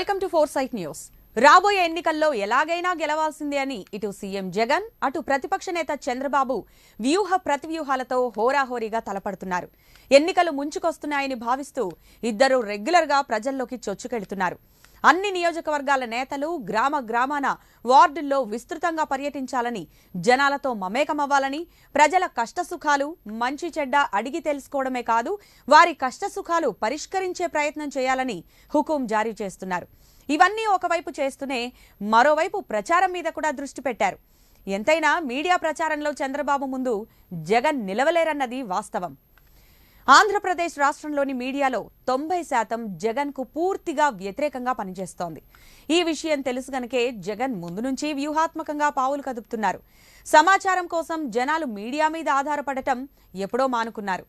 welcome to Four Sight News రాబోయే ఎన్నికల్లో ఎలాగైనా గెలవాల్సిందే అని ఇటు సీఎం జగన్ అటు ప్రతిపక్ష నేత చంద్రబాబు వ్యూహ ప్రతివ్యూహాలతో హోరాహోరీగా తలపడుతున్నారు ఎన్నికలు ముంచుకొస్తున్నాయని భావిస్తూ ఇద్దరు రెగ్యులర్గా ప్రజల్లోకి చొచ్చుకెళ్తున్నారు అన్ని నియోజకవర్గాల నేతలు గ్రామ గ్రామాన వార్డుల్లో విస్తృతంగా పర్యటించాలని జనాలతో మమేకమవ్వాలని ప్రజల కష్టసుఖాలు మంచి చెడ్డ అడిగి తెలుసుకోవడమే కాదు వారి కష్టసుఖాలు పరిష్కరించే ప్రయత్నం చేయాలని హుకుం జారీ చేస్తున్నారు ఇవన్నీ ఒకవైపు చేస్తూనే మరోవైపు ప్రచారం మీద కూడా దృష్టి పెట్టారు ఎంతైనా మీడియా ప్రచారంలో చంద్రబాబు ముందు జగన్ నిలవలేరన్నది వాస్తవం ఆంధ్రప్రదేశ్ రాష్ట్రంలోని మీడియాలో తొంభై శాతం జగన్కు పూర్తిగా వ్యతిరేకంగా పనిచేస్తోంది ఈ విషయం తెలుసు గనకే జగన్ ముందు నుంచి వ్యూహాత్మకంగా పావులు కదుపుతున్నారు సమాచారం కోసం జనాలు మీడియా మీద ఆధారపడటం ఎప్పుడో మానుకున్నారు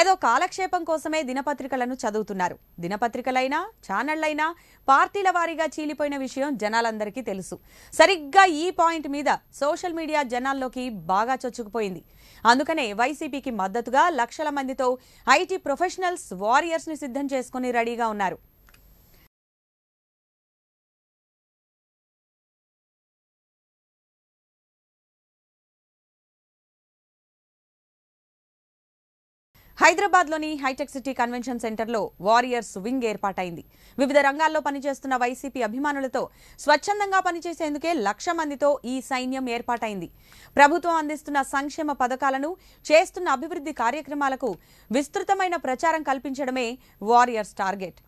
ఏదో కాలక్షేపం కోసమే దినపత్రికలను చదువుతున్నారు దినపత్రికలైనా ఛానళ్లైనా పార్టీల వారీగా చీలిపోయిన విషయం జనాలందరికీ తెలుసు సరిగ్గా ఈ పాయింట్ మీద సోషల్ మీడియా జనాల్లోకి బాగా చొచ్చుకుపోయింది అందుకనే వైసీపీకి మద్దతుగా లక్షల మందితో ఐటీ ప్రొఫెషనల్స్ ని సిద్ధం చేసుకుని రెడీగా ఉన్నారు హైదరాబాద్లోని హైటెక్ సిటీ కన్వెన్షన్ సెంటర్లో వారియర్స్ వింగ్ ఏర్పాటైంది వివిధ రంగాల్లో పనిచేస్తున్న వైసీపీ అభిమానులతో స్వచ్ఛందంగా పనిచేసేందుకే లక్ష మందితో ఈ సైన్యం ఏర్పాటైంది ప్రభుత్వం అందిస్తున్న సంక్షేమ పథకాలను చేస్తున్న అభివృద్ధి కార్యక్రమాలకు విస్తృతమైన ప్రచారం కల్పించడమే వారియర్స్ టార్గెట్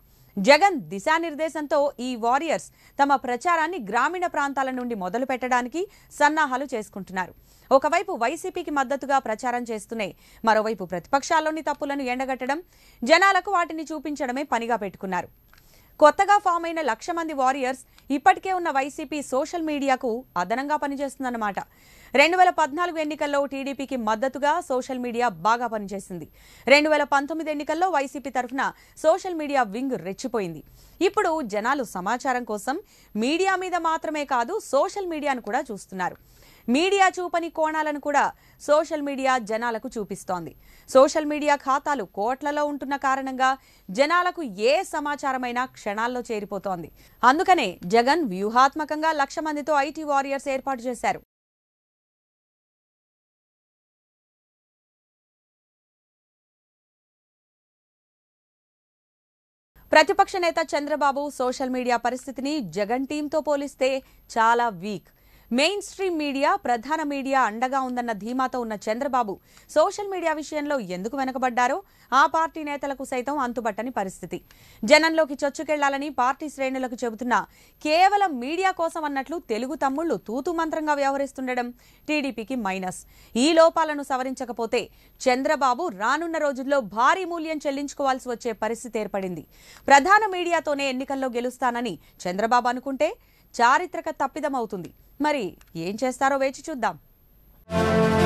జగన్ దిశానిర్దేశంతో ఈ వారియర్స్ తమ ప్రచారాన్ని గ్రామీణ ప్రాంతాల నుండి మొదలు పెట్టడానికి సన్నాహాలు చేసుకుంటున్నారు ఒకవైపు వైసీపీకి మద్దతుగా ప్రచారం చేస్తూనే మరోవైపు ప్రతిపక్షాల్లోని తప్పులను ఎండగట్టడం జనాలకు వాటిని చూపించడమే పనిగా పెట్టుకున్నారు కొత్తగా ఫామ్ అయిన లక్ష మంది వారియర్స్ ఇప్పటికే ఉన్న వైసీపీ సోషల్ మీడియాకు అదనంగా పనిచేస్తుందన్నమాట రెండు వేల పద్నాలుగు ఎన్నికల్లో టీడీపీకి మద్దతుగా సోషల్ మీడియా బాగా పనిచేసింది రెండు వేల పంతొమ్మిది ఎన్నికల్లో వైసీపీ తరఫున సోషల్ మీడియా వింగ్ రెచ్చిపోయింది ఇప్పుడు జనాలు సమాచారం కోసం మీడియా మీద మాత్రమే కాదు సోషల్ మీడియాను కూడా చూస్తున్నారు మీడియా చూపని కోణాలను కూడా సోషల్ మీడియా జనాలకు చూపిస్తోంది సోషల్ మీడియా ఖాతాలు కోట్లలో ఉంటున్న కారణంగా జనాలకు ఏ సమాచారమైనా క్షణాల్లో చేరిపోతోంది అందుకనే జగన్ వ్యూహాత్మకంగా లక్ష మందితో ఐటీ వారియర్స్ ఏర్పాటు చేశారు ప్రతిపక్ష నేత చంద్రబాబు సోషల్ మీడియా పరిస్థితిని జగన్ టీంతో పోలిస్తే చాలా వీక్ మెయిన్ స్ట్రీమ్ మీడియా ప్రధాన మీడియా అండగా ఉందన్న ధీమాతో ఉన్న చంద్రబాబు సోషల్ మీడియా విషయంలో ఎందుకు వెనకబడ్డారో ఆ పార్టీ నేతలకు సైతం అంతుబట్టని పరిస్థితి జనంలోకి చొచ్చుకెళ్లాలని పార్టీ శ్రేణులకు చెబుతున్న కేవలం మీడియా కోసం అన్నట్లు తెలుగు తమ్ముళ్లు తూతు మంత్రంగా వ్యవహరిస్తుండడం టీడీపీకి మైనస్ ఈ లోపాలను సవరించకపోతే చంద్రబాబు రానున్న రోజుల్లో భారీ మూల్యం చెల్లించుకోవాల్సి వచ్చే పరిస్థితి ఏర్పడింది ప్రధాన మీడియాతోనే ఎన్నికల్లో గెలుస్తానని చంద్రబాబు అనుకుంటే చారిత్రక తప్పిదమవుతుంది మరి ఏం చేస్తారో వేచి చూద్దాం